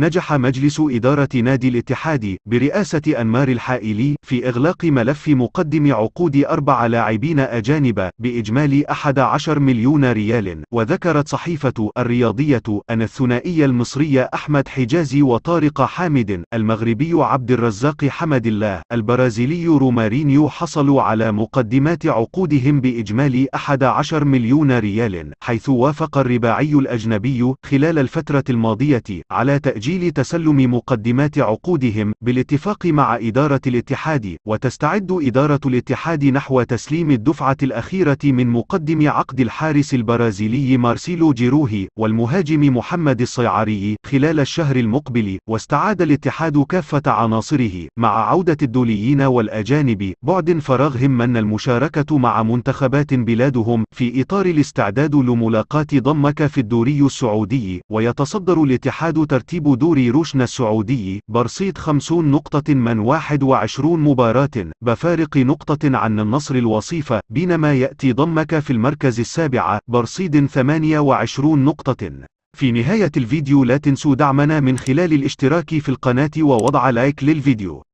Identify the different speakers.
Speaker 1: نجح مجلس إدارة نادي الاتحاد برئاسة أنمار الحائلي في إغلاق ملف مقدم عقود أربع لاعبين أجانب بإجمالي 11 مليون ريال وذكرت صحيفة الرياضية أن الثنائي المصري أحمد حجازي وطارق حامد المغربي عبد الرزاق حمد الله البرازيلي رومارينيو حصلوا على مقدمات عقودهم بإجمالي 11 مليون ريال حيث وافق الرباعي الأجنبي خلال الفترة الماضية على تأجيل تأجيل تسلم مقدمات عقودهم بالاتفاق مع إدارة الاتحاد، وتستعد إدارة الاتحاد نحو تسليم الدفعة الأخيرة من مقدم عقد الحارس البرازيلي مارسيلو جيروهي والمهاجم محمد الصيعري خلال الشهر المقبل، واستعاد الاتحاد كافة عناصره مع عودة الدوليين والأجانب بعد فراغهم من المشاركة مع منتخبات بلادهم في إطار الاستعداد لملاقاة ضمك في الدوري السعودي، ويتصدر الاتحاد ترتيب صدور روشن السعودي برصيد 50 نقطة من 21 مباراة بفارق نقطة عن النصر الوصيفة بينما يأتي ضمك في المركز السابع برصيد 28 نقطة في نهاية الفيديو لا تنسوا دعمنا من خلال الاشتراك في القناة ووضع لايك للفيديو